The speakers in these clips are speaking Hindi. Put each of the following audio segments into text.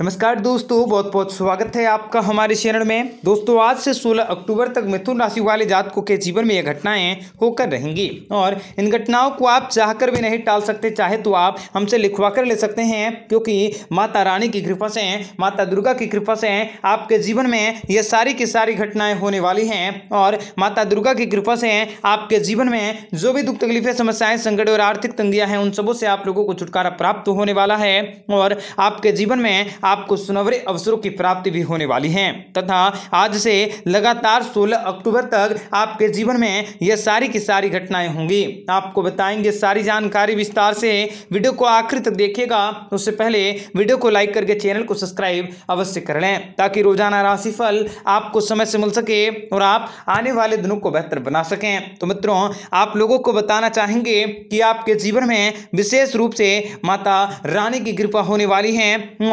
नमस्कार दोस्तों बहुत बहुत स्वागत है आपका हमारे चैनल में दोस्तों आज से 16 अक्टूबर तक मिथुन राशि वाले जातकों के जीवन में ये घटनाएं होकर रहेंगी और इन घटनाओं को आप चाहकर भी नहीं टाल सकते चाहे तो आप हमसे लिखवा कर ले सकते हैं क्योंकि माता रानी की कृपा से माता दुर्गा की कृपा से आपके जीवन में ये सारी की सारी घटनाएँ होने वाली हैं और माता दुर्गा की कृपा से आपके जीवन में जो भी दुख तकलीफें समस्याएँ संकट और आर्थिक तंगियाँ हैं उन सबों से आप लोगों को छुटकारा प्राप्त होने वाला है और आपके जीवन में आपको सुनवरे अवसरों की प्राप्ति भी होने वाली है तथा आज से लगातार 16 अक्टूबर तक आपके जीवन में यह सारी की सारी घटनाएं होंगी आपको बताएंगे सारी जानकारी विस्तार से वीडियो को आखिर तक देखिएगा उससे पहले वीडियो को लाइक करके चैनल को सब्सक्राइब अवश्य कर लें ताकि रोजाना राशिफल आपको समय से मिल सके और आप आने वाले दिनों को बेहतर बना सकें तो मित्रों आप लोगों को बताना चाहेंगे कि आपके जीवन में विशेष रूप से माता रानी की कृपा होने वाली है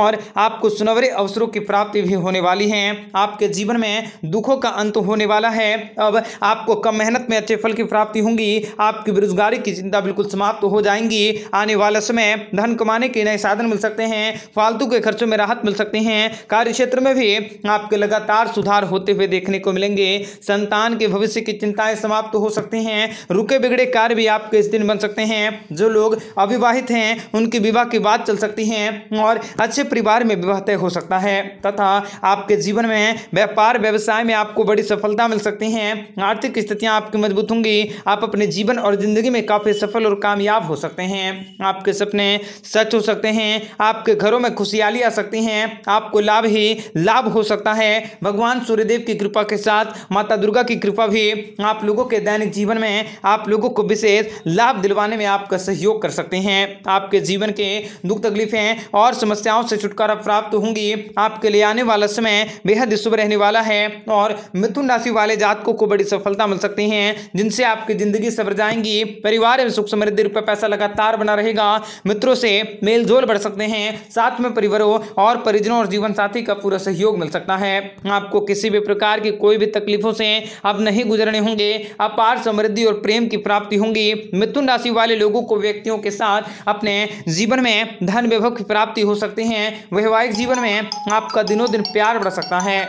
और आप आपको सुनवरे अवसरों की प्राप्ति भी होने वाली है आपके जीवन में दुखों का अंत होने वाला है अब आपको कम मेहनत में अच्छे फल की प्राप्ति होंगी आपकी बेरोजगारी की चिंता बिल्कुल समाप्त हो जाएंगी आने वाले समय धन कमाने के नए साधन मिल सकते हैं फालतू के खर्चों में राहत मिल सकती हैं कार्य क्षेत्र में भी आपके लगातार सुधार होते हुए देखने को मिलेंगे संतान के भविष्य की चिंताएं समाप्त हो सकती हैं रुके बिगड़े कार्य भी आपके इस दिन बन सकते हैं जो लोग अविवाहित हैं उनकी विवाह की बात चल सकती है और अच्छे परिवार में में विवाह तय हो सकता है तथा आपके जीवन में व्यापार व्यवसाय में आपको बड़ी सफलता मिल सकती है आर्थिक स्थितियाँ आपकी मजबूत होंगी आप अपने जीवन और जिंदगी में काफ़ी सफल और कामयाब हो सकते हैं आपके सपने सच हो सकते हैं आपके घरों में खुशहाली आ सकती है आपको लाभ ही लाभ हो सकता है भगवान सूर्यदेव की कृपा के साथ माता दुर्गा की कृपा भी आप लोगों के दैनिक जीवन में आप लोगों को विशेष लाभ दिलवाने में आपका सहयोग कर सकते हैं आपके जीवन के दुख तकलीफें और समस्याओं से छुटकारा प्राप्त होंगी आपके लिए आने वाला समय बेहद शुभ रहने वाला है और मिथुन राशि वाले जातकों को बड़ी सफलता मिल सकती है जिनसे आपकी जिंदगी सबर जाएंगी परिवार में सुख समृद्धि रूप पैसा लगातार बना रहेगा मित्रों से मेल जोल बढ़ सकते हैं साथ में परिवारों और परिजनों और जीवन साथी का पूरा सहयोग मिल सकता है आपको किसी भी प्रकार की कोई भी तकलीफों से अब नहीं गुजरने होंगे अपार समृद्धि और प्रेम की प्राप्ति होंगी मिथुन राशि वाले लोगों को व्यक्तियों के साथ अपने जीवन में धन वैभव की प्राप्ति हो सकती है वह वैवाहिक जीवन में आपका दिनों दिन प्यार बढ़ सकता है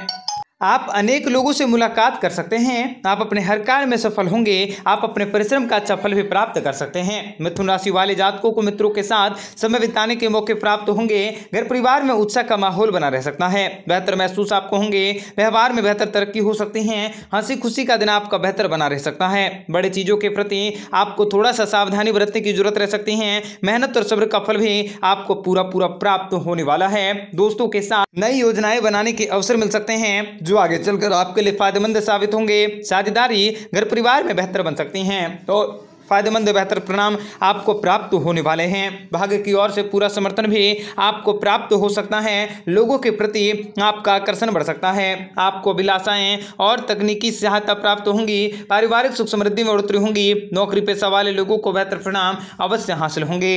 आप अनेक लोगों से मुलाकात कर सकते हैं आप अपने हर कार्य में सफल होंगे आप अपने परिश्रम का अच्छा फल भी प्राप्त कर सकते हैं मिथुन राशि वाले जातकों को मित्रों के साथ समय बिताने के मौके प्राप्त होंगे घर परिवार में उत्साह का माहौल बना रह सकता है बेहतर महसूस आपको होंगे व्यवहार में बेहतर तरक्की हो सकती है हंसी खुशी का दिन आपका बेहतर बना रह सकता है बड़े चीज़ों के प्रति आपको थोड़ा सा सावधानी बरतने की जरूरत रह सकती है मेहनत और सब्र का फल भी आपको पूरा पूरा प्राप्त होने वाला है दोस्तों के साथ नई योजनाएं बनाने के अवसर मिल सकते हैं जो आगे चलकर आपके लिए फायदेमंद साबित होंगे साझेदारी घर परिवार में बेहतर बन सकती हैं और तो फायदेमंद बेहतर परिणाम आपको प्राप्त होने वाले हैं भाग्य की ओर से पूरा समर्थन भी आपको प्राप्त हो सकता है लोगों के प्रति आपका आकर्षण बढ़ सकता है आपको अभिलाषाएं और तकनीकी सहायता प्राप्त होंगी पारिवारिक सुख समृद्धि में बढ़ोतरी होंगी नौकरी पेशा वाले लोगों को बेहतर परिणाम अवश्य हासिल होंगे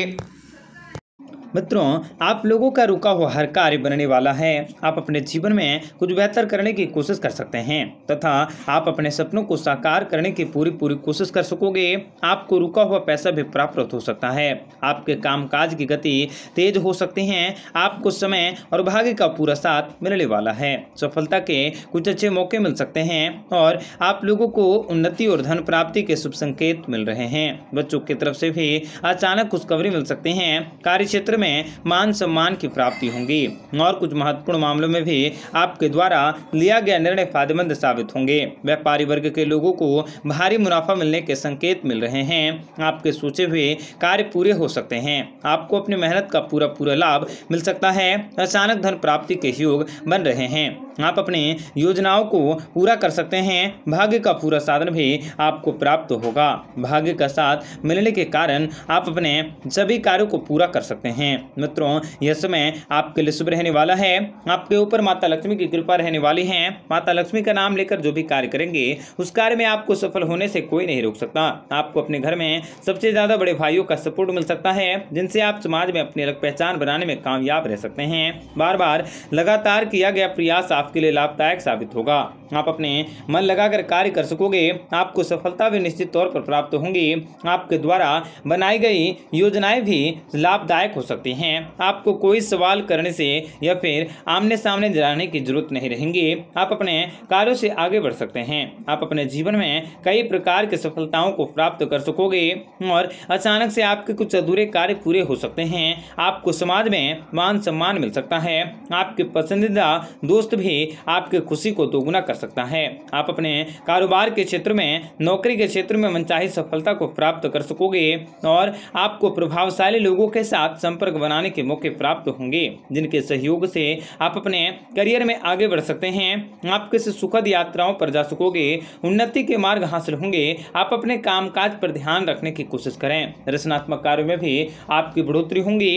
मित्रों आप लोगों का रुका हुआ हर कार्य बनने वाला है आप अपने जीवन में कुछ बेहतर करने की कोशिश कर सकते हैं तथा आप अपने सपनों को साकार करने की पूरी पूरी कोशिश कर सकोगे आपको रुका हुआ पैसा भी प्राप्त हो सकता है आपके कामकाज की गति तेज हो सकती है आपको समय और भाग्य का पूरा साथ मिलने वाला है सफलता के कुछ अच्छे मौके मिल सकते हैं और आप लोगों को उन्नति और धन प्राप्ति के शुभ संकेत मिल रहे हैं बच्चों की तरफ से भी अचानक खुशखबरी मिल सकती है कार्य क्षेत्र में मान सम्मान की प्राप्ति होंगी और कुछ महत्वपूर्ण मामलों में भी आपके द्वारा लिया गया निर्णय फायदेमंद साबित होंगे व्यापारी वर्ग के लोगों को भारी मुनाफा मिलने के संकेत मिल रहे हैं आपके सोचे हुए कार्य पूरे हो सकते हैं आपको अपनी मेहनत का पूरा पूरा लाभ मिल सकता है अचानक धन प्राप्ति के योग बन रहे हैं आप अपने योजनाओं को पूरा कर सकते हैं भाग्य का पूरा साधन भी आपको प्राप्त होगा भाग्य का साथ मिलने के कारण आप अपने सभी कार्यों को पूरा कर सकते हैं मित्रों यह समय आपके लिए शुभ रहने वाला है आपके ऊपर माता लक्ष्मी की कृपा रहने वाली है माता लक्ष्मी का नाम लेकर जो भी कार्य करेंगे उस कार्य में आपको सफल होने से कोई नहीं रोक सकता आपको अपने घर में सबसे ज़्यादा बड़े भाइयों का सपोर्ट मिल सकता है जिनसे आप समाज में अपनी अलग पहचान बनाने में कामयाब रह सकते हैं बार बार लगातार किया गया प्रयास आप आपके लिए लाभदायक साबित होगा आप अपने मन लगाकर कार्य कर सकोगे आपको सफलता भी निश्चित तौर पर प्राप्त होंगी आपके द्वारा बनाई गई योजनाएं भी लाभदायक हो सकती हैं आपको कोई सवाल करने से या फिर आमने सामने जलाने की जरूरत नहीं रहेंगी आप अपने कार्यों से आगे बढ़ सकते हैं आप अपने जीवन में कई प्रकार की सफलताओं को प्राप्त कर सकोगे और अचानक से आपके कुछ अधूरे कार्य पूरे हो सकते हैं आपको समाज में मान सम्मान मिल सकता है आपके पसंदीदा दोस्त भी भी आपकी खुशी को दोगुना कर सकता है आप अपने कारोबार के क्षेत्र में नौकरी के क्षेत्र में मनचाही सफलता को प्राप्त कर सकोगे और आपको प्रभावशाली लोगों के साथ संपर्क बनाने के मौके प्राप्त होंगे जिनके सहयोग से आप अपने करियर में आगे बढ़ सकते हैं आप किसी सुखद यात्राओं पर जा सकोगे उन्नति के मार्ग हासिल होंगे आप अपने कामकाज पर ध्यान रखने की कोशिश करें रचनात्मक कार्यों में भी आपकी बढ़ोतरी होंगी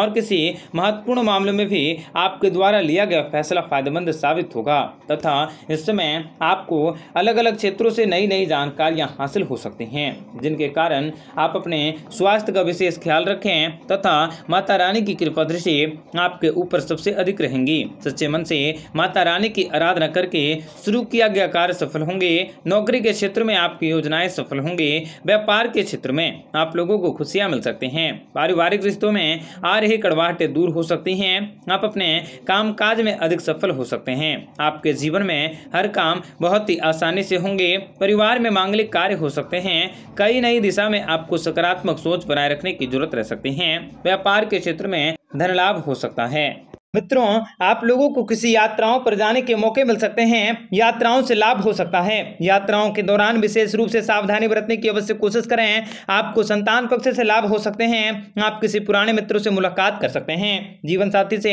और किसी महत्वपूर्ण मामलों में भी आपके द्वारा लिया गया फैसला फायदेमंद साबित होगा तथा इसमें आपको अलग अलग क्षेत्रों से नई नई जानकारियाँ हासिल हो सकती हैं जिनके कारण आप अपने स्वास्थ्य का विशेष ख्याल रखें तथा माता रानी की कृपा दृष्टि आपके ऊपर सबसे अधिक रहेंगी सच्चे मन से माता रानी की आराधना करके शुरू किया गया कार्य सफल होंगे नौकरी के क्षेत्र में आपकी योजनाएं सफल होंगे व्यापार के क्षेत्र में आप लोगों को खुशियां मिल सकती हैं पारिवारिक रिश्तों में आ रही कड़वाहटें दूर हो सकती हैं आप अपने काम में अधिक सफल हो सकते सकते हैं आपके जीवन में हर काम बहुत ही आसानी से होंगे परिवार में मांगलिक कार्य हो सकते हैं कई नई दिशा में आपको सकारात्मक सोच बनाए रखने की जरूरत रह सकती है व्यापार के क्षेत्र में धन लाभ हो सकता है मित्रों आप लोगों को किसी यात्राओं पर जाने के मौके मिल सकते हैं यात्राओं से लाभ हो सकता है यात्राओं के दौरान विशेष रूप से सावधानी बरतने की अवश्य कोशिश करें आपको संतान पक्ष से लाभ हो सकते हैं आप किसी पुराने मित्रों से मुलाकात कर सकते हैं जीवन साथी से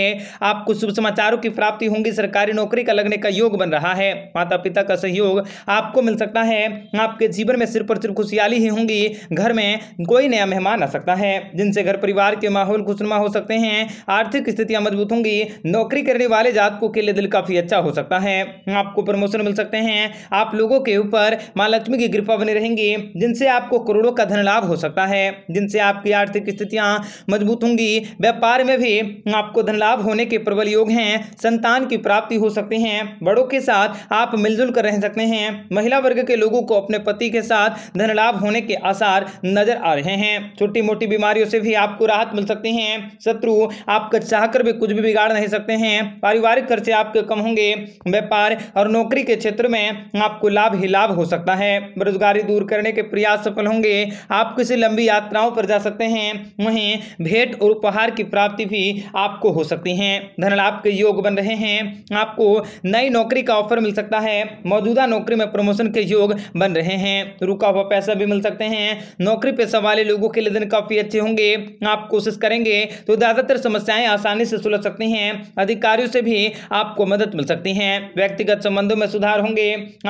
आपको शुभ समाचारों की प्राप्ति होंगी सरकारी नौकरी का लगने का योग बन रहा है माता पिता का सहयोग आपको मिल सकता है आपके जीवन में सिर्फ पर सिर्फ खुशहाली ही होंगी घर में कोई नया मेहमान आ सकता है जिनसे घर परिवार के माहौल खुशनुमा हो सकते हैं आर्थिक स्थितियां मजबूत होंगी होंगी नौकरी करने वाले जातकों के लिए दिल काफ़ी अच्छा हो सकता है आपको प्रमोशन मिल सकते हैं आप लोगों के ऊपर माँ लक्ष्मी की कृपा बनी रहेंगी जिनसे आपको करोड़ों का धन लाभ हो सकता है जिनसे आपकी आर्थिक स्थितियाँ मजबूत होंगी व्यापार में भी आपको धन लाभ होने के प्रबल योग हैं संतान की प्राप्ति हो सकती है बड़ों के साथ आप मिलजुल कर रह सकते हैं महिला वर्ग के लोगों को अपने पति के साथ धन लाभ होने के आसार नजर आ रहे हैं छोटी मोटी बीमारियों से भी आपको राहत मिल सकती है शत्रु आपका चाहकर भी कुछ भी बिगाड़ नहीं सकते हैं पारिवारिक खर्चे आपके कम होंगे व्यापार और नौकरी के क्षेत्र में आपको लाभ ही लाभ हो सकता है बेरोजगारी दूर करने के प्रयास सफल होंगे आप किसी लंबी यात्राओं पर जा सकते हैं वहीं भेंट और उपहार की प्राप्ति भी आपको हो सकती है धनलाभ के योग बन रहे हैं आपको नई नौकरी का ऑफर मिल सकता है मौजूदा नौकरी में प्रमोशन के योग बन रहे हैं रुका हुआ पैसा भी मिल सकते हैं नौकरी पेशा वाले लोगों के लिए दिन काफी अच्छे होंगे आप कोशिश करेंगे तो ज्यादातर समस्याएं आसानी से सुलझ सकते सकते हैं अधिकारियों से भी आपको मदद मिल सकती है व्यक्तिगत संबंधों में सुधार होंगे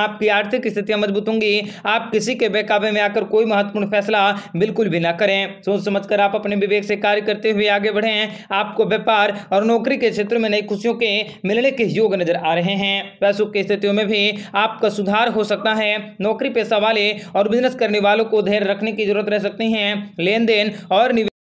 आपकी आर्थिक स्थितियां मजबूत होंगी आप किसी के बेकाबे में आकर कोई महत्वपूर्ण फैसला बिल्कुल भी ना करें सोच समझ आप अपने विवेक से कार्य करते हुए आगे बढ़े आपको व्यापार और नौकरी के क्षेत्र में नई खुशियों के मिलने के योग नजर आ रहे हैं पैसों की स्थितियों में भी आपका सुधार हो सकता है नौकरी पेशा वाले और बिजनेस करने वालों को धैर्य रखने की जरूरत रह सकती है लेन देन और निवेश